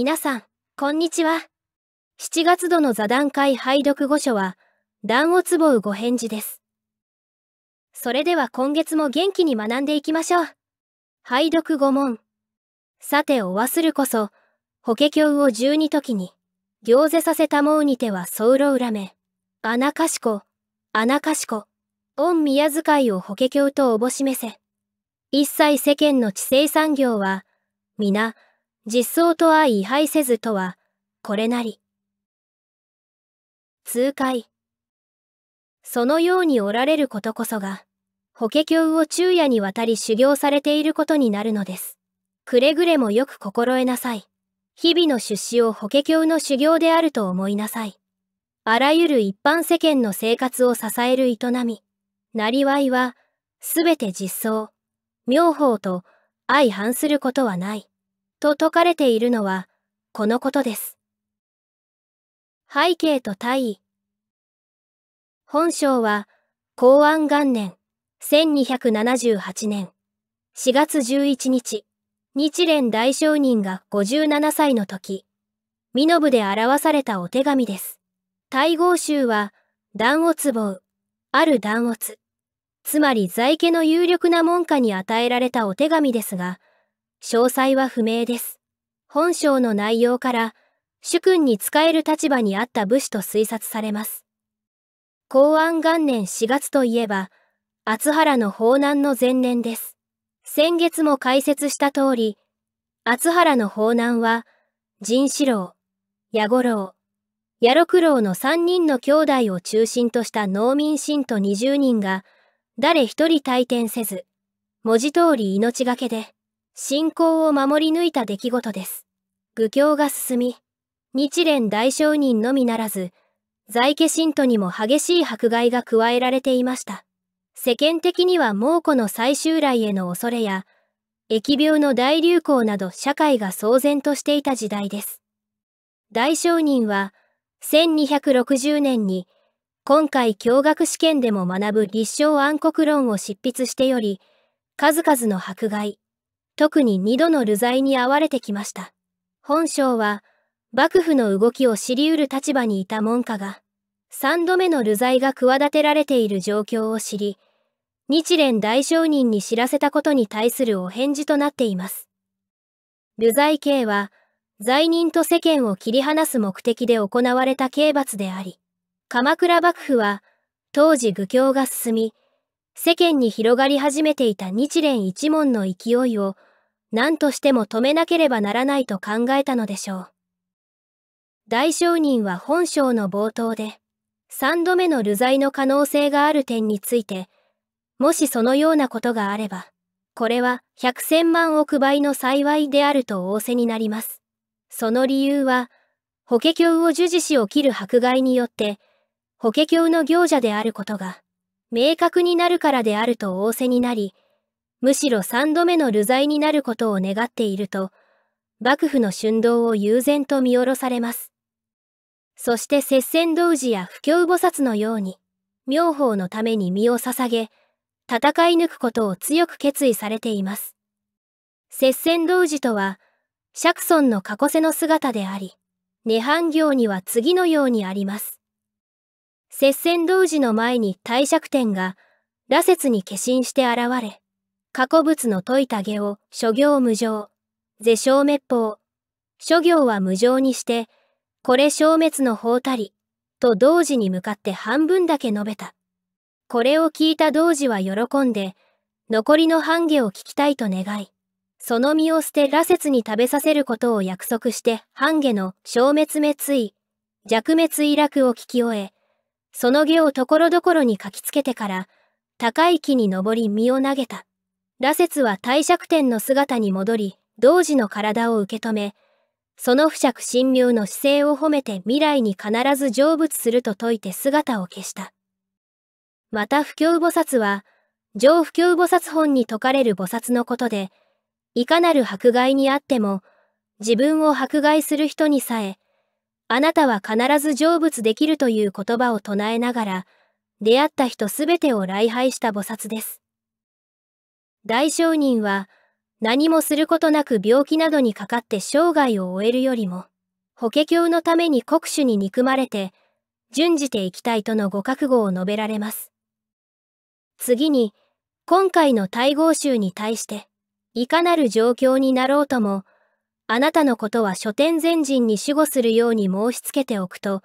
皆さん、こんにちは。7月度の座談会拝読御書は、談をつぼうご返事です。それでは今月も元気に学んでいきましょう。拝読御問。さてお忘れこそ、法華経を十二時に、行ぜさせたもうにては候恨め。穴かしこ、穴かしこ、御宮遣いを法華経とおぼしめせ。一切世間の知性産業は、皆、実相と相違配せずとは、これなり。痛快。そのようにおられることこそが、法華経を昼夜にわたり修行されていることになるのです。くれぐれもよく心得なさい。日々の出資を法華経の修行であると思いなさい。あらゆる一般世間の生活を支える営み、なりわいは、すべて実相、妙法と相反することはない。と説かれているのは、このことです。背景と対位。本章は、公安元年、1278年、4月11日、日蓮大商人が57歳の時、身延で表されたお手紙です。大号集は、断乙棒、ある断乙、つまり在家の有力な門下に与えられたお手紙ですが、詳細は不明です。本章の内容から、主君に仕える立場にあった武士と推察されます。公安元年4月といえば、厚原の法難の前年です。先月も解説した通り、厚原の法難は、仁四郎、矢五郎、矢六郎の3人の兄弟を中心とした農民信徒20人が、誰一人退店せず、文字通り命がけで、信仰を守り抜いた出来事です。愚教が進み、日蓮大商人のみならず、在家信徒にも激しい迫害が加えられていました。世間的には猛虎の最終来への恐れや、疫病の大流行など社会が騒然としていた時代です。大商人は、1260年に、今回教学試験でも学ぶ立証暗黒論を執筆してより、数々の迫害、特に2度の流罪に遭われてきました。本省は、幕府の動きを知り得る立場にいた門下が、3度目の流罪が企てられている状況を知り、日蓮大商人に知らせたことに対するお返事となっています。流罪刑は、罪人と世間を切り離す目的で行われた刑罰であり、鎌倉幕府は、当時愚教が進み、世間に広がり始めていた日蓮一門の勢いを、何としても止めなければならないと考えたのでしょう。大商人は本章の冒頭で、三度目の流罪の可能性がある点について、もしそのようなことがあれば、これは百千万億倍の幸いであると仰せになります。その理由は、法華経を授事し起きる迫害によって、法華経の行者であることが、明確になるからであると仰せになり、むしろ三度目の流罪になることを願っていると、幕府の春道を悠然と見下ろされます。そして接戦同時や不況菩薩のように、妙法のために身を捧げ、戦い抜くことを強く決意されています。接戦同時とは、釈尊の過去世の姿であり、涅槃行には次のようにあります。接戦同時の前に帝釈天が、羅刹に化身して現れ、過去物の解いた下を諸行無常、是消滅法。諸行は無常にして、これ消滅の法たり、と同時に向かって半分だけ述べた。これを聞いた同時は喜んで、残りの半下を聞きたいと願い、その身を捨て羅刹に食べさせることを約束して半下の消滅滅意、弱滅威楽を聞き終え、その下をところどころに書きつけてから、高い木に登り身を投げた。羅刹は帝釈天の姿に戻り、童子の体を受け止め、その不釈神妙の姿勢を褒めて未来に必ず成仏すると説いて姿を消した。また不況菩薩は、上不況菩薩本に説かれる菩薩のことで、いかなる迫害にあっても、自分を迫害する人にさえ、あなたは必ず成仏できるという言葉を唱えながら、出会った人すべてを礼拝した菩薩です。大商人は何もすることなく病気などにかかって生涯を終えるよりも、法華経のために国主に憎まれて、準じていきたいとのご覚悟を述べられます。次に、今回の大合衆に対して、いかなる状況になろうとも、あなたのことは書店前人に守護するように申しつけておくと、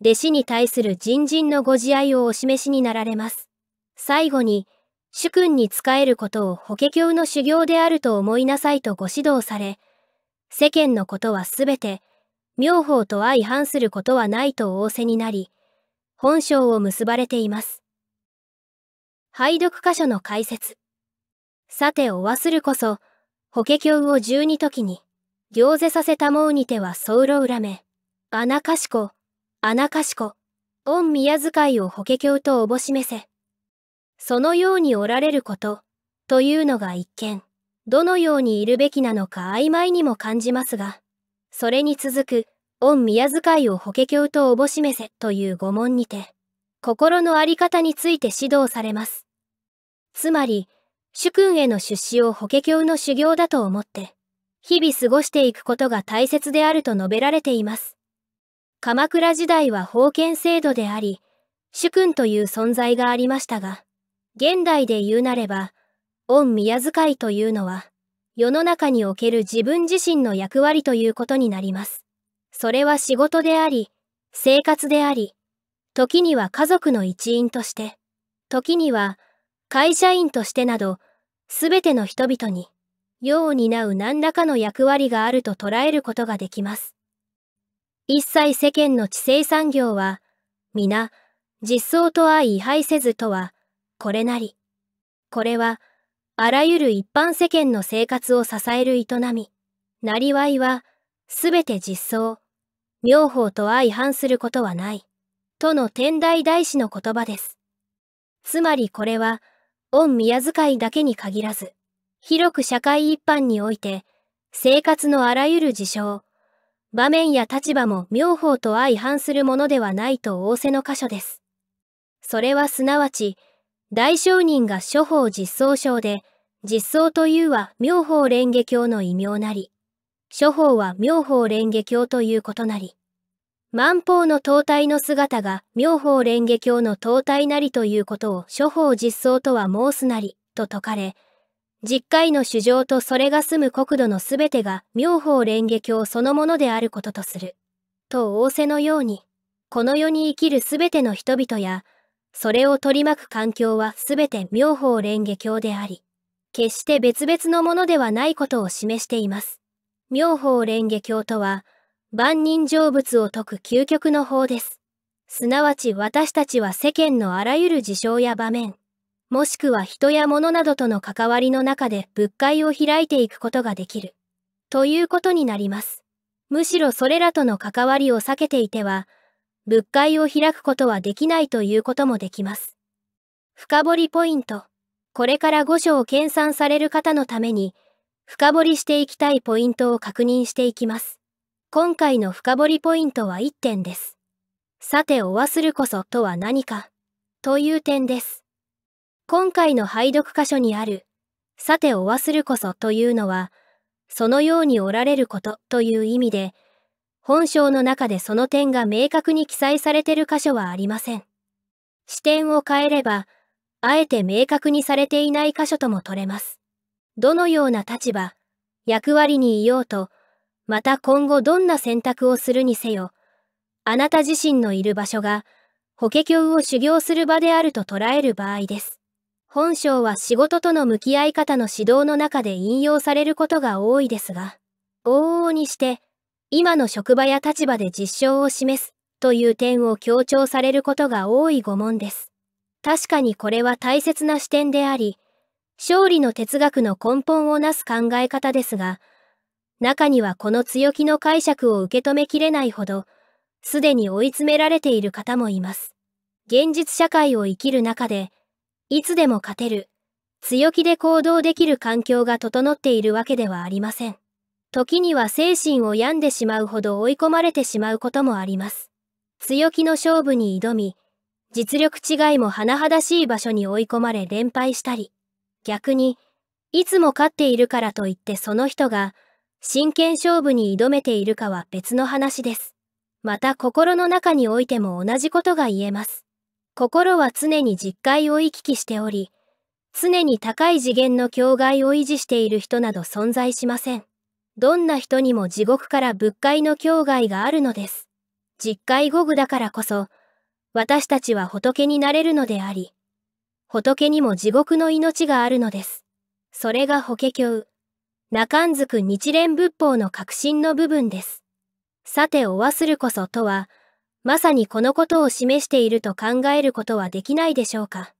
弟子に対する人人のご自愛をお示しになられます。最後に、主君に仕えることを法華経の修行であると思いなさいとご指導され、世間のことはすべて、妙法と相反することはないと仰せになり、本性を結ばれています。拝読箇所の解説。さてお忘るこそ、法華経を十二時に、行ぜさせたもうにては僧侶恨め、穴かしこ、穴かしこ、御宮遣いを法華経とおぼしめせ。そのようにおられることというのが一見どのようにいるべきなのか曖昧にも感じますがそれに続く「御宮遣いを法華経とおぼしめせ」という御門にて心の在り方について指導されます。つまり主君への出資を法華経の修行だと思って日々過ごしていくことが大切であると述べられています。鎌倉時代は封建制度であり主君という存在がありましたが現代で言うなれば、御宮遣いというのは、世の中における自分自身の役割ということになります。それは仕事であり、生活であり、時には家族の一員として、時には会社員としてなど、すべての人々に、世を担う何らかの役割があると捉えることができます。一切世間の知性産業は、皆、実相と相違配せずとは、これなり。これは、あらゆる一般世間の生活を支える営み、なりわいは、すべて実相、妙法と相反することはない、との天台大師の言葉です。つまりこれは、御宮遣いだけに限らず、広く社会一般において、生活のあらゆる事象、場面や立場も妙法と相反するものではないと仰せの箇所です。それはすなわち、大商人が諸法実相称で、実相というは妙法蓮華経の異名なり、諸法は妙法蓮華経ということなり、万法の灯体の姿が妙法蓮華経の灯体なりということを諸法実相とは申すなり、と説かれ、実戒の主張とそれが住む国土のすべてが妙法蓮華経そのものであることとする。と仰せのように、この世に生きるすべての人々や、それを取り巻く環境は全て妙法蓮華経であり、決して別々のものではないことを示しています。妙法蓮華経とは、万人成仏を説く究極の法です。すなわち私たちは世間のあらゆる事象や場面、もしくは人や物などとの関わりの中で仏界を開いていくことができる。ということになります。むしろそれらとの関わりを避けていては、仏会を開くことはできないということもできます。深掘りポイント。これから御所を研鑽される方のために、深掘りしていきたいポイントを確認していきます。今回の深掘りポイントは1点です。さて、お忘れこそとは何か、という点です。今回の拝読箇所にある、さて、お忘れこそというのは、そのようにおられることという意味で、本章の中でその点が明確に記載されてる箇所はありません。視点を変えれば、あえて明確にされていない箇所とも取れます。どのような立場、役割にいようと、また今後どんな選択をするにせよ、あなた自身のいる場所が、法華経を修行する場であると捉える場合です。本章は仕事との向き合い方の指導の中で引用されることが多いですが、往々にして、今の職場や立場で実証を示すという点を強調されることが多い5問です。確かにこれは大切な視点であり、勝利の哲学の根本をなす考え方ですが、中にはこの強気の解釈を受け止めきれないほど、すでに追い詰められている方もいます。現実社会を生きる中で、いつでも勝てる、強気で行動できる環境が整っているわけではありません。時には精神を病んでしまうほど追い込まれてしまうこともあります。強気の勝負に挑み、実力違いも甚だしい場所に追い込まれ連敗したり、逆に、いつも勝っているからといってその人が、真剣勝負に挑めているかは別の話です。また心の中においても同じことが言えます。心は常に実界を行き来しており、常に高い次元の境界を維持している人など存在しません。どんな人にも地獄から仏界の境外があるのです。実界五具だからこそ、私たちは仏になれるのであり、仏にも地獄の命があるのです。それが法華経、中んづく日蓮仏法の核心の部分です。さてお忘るこそとは、まさにこのことを示していると考えることはできないでしょうか。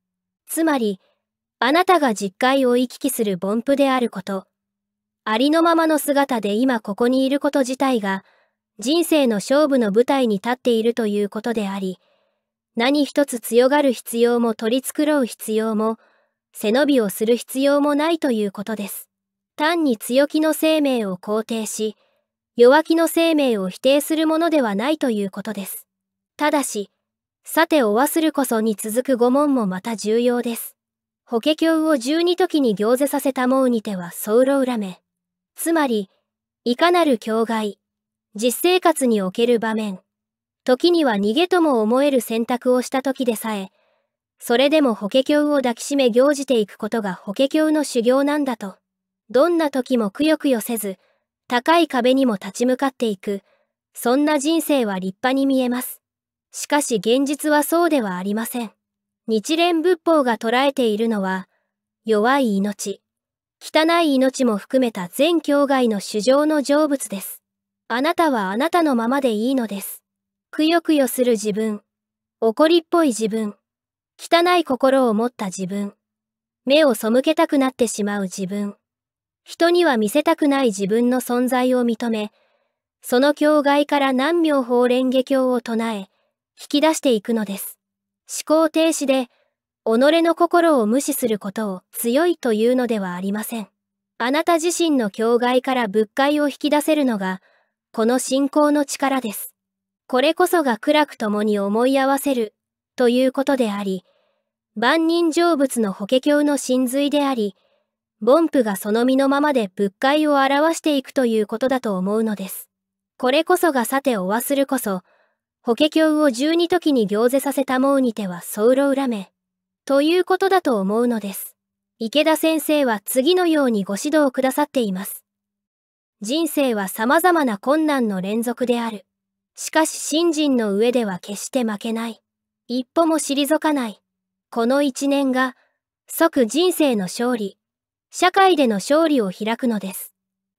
つまり、あなたが実戒を行き来する凡夫であること、ありのままの姿で今ここにいること自体が、人生の勝負の舞台に立っているということであり、何一つ強がる必要も取り繕う必要も、背伸びをする必要もないということです。単に強気の生命を肯定し、弱気の生命を否定するものではないということです。ただし、さてお忘るこそに続く5問もまた重要です。法華経を十二時に行ぜさせたもうにては、ソウロラメ。つまり、いかなる境外、実生活における場面、時には逃げとも思える選択をした時でさえ、それでも法華経を抱きしめ行じていくことが法華経の修行なんだと、どんな時もくよくよせず、高い壁にも立ち向かっていく、そんな人生は立派に見えます。しかし現実はそうではありません。日蓮仏法が捉えているのは、弱い命、汚い命も含めた全境外の主情の成仏です。あなたはあなたのままでいいのです。くよくよする自分、怒りっぽい自分、汚い心を持った自分、目を背けたくなってしまう自分、人には見せたくない自分の存在を認め、その境外から何秒法蓮華経を唱え、引き出していくのです。思考停止で己の心を無視することを強いというのではありません。あなた自身の境界から仏界を引き出せるのが、この信仰の力です。これこそが苦楽ともに思い合わせる、ということであり、万人成仏の法華経の真髄であり、凡夫がその身のままで仏界を表していくということだと思うのです。これこそがさてお忘れこそ、法華経を十二時に行ぜさせたもうにてはソウロ恨め。ということだと思うのです。池田先生は次のようにご指導くださっています。人生は様々な困難の連続である。しかし信心の上では決して負けない。一歩も退かない。この一年が、即人生の勝利、社会での勝利を開くのです。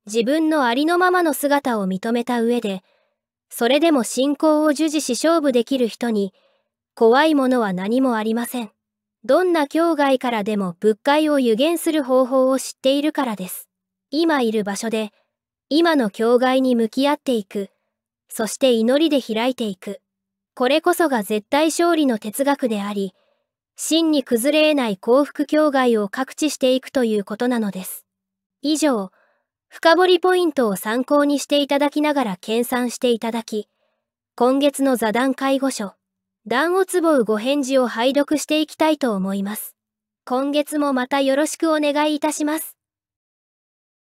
自分のありのままの姿を認めた上で、それでも信仰を従事し勝負できる人に、怖いものは何もありません。どんな境外からでも物解を予言する方法を知っているからです。今いる場所で、今の境外に向き合っていく。そして祈りで開いていく。これこそが絶対勝利の哲学であり、真に崩れ得ない幸福境外を各地していくということなのです。以上、深掘りポイントを参考にしていただきながら研鑽していただき、今月の座談会後書、断おつぼうご返事を拝読していきたいと思います。今月もまたよろしくお願いいたします。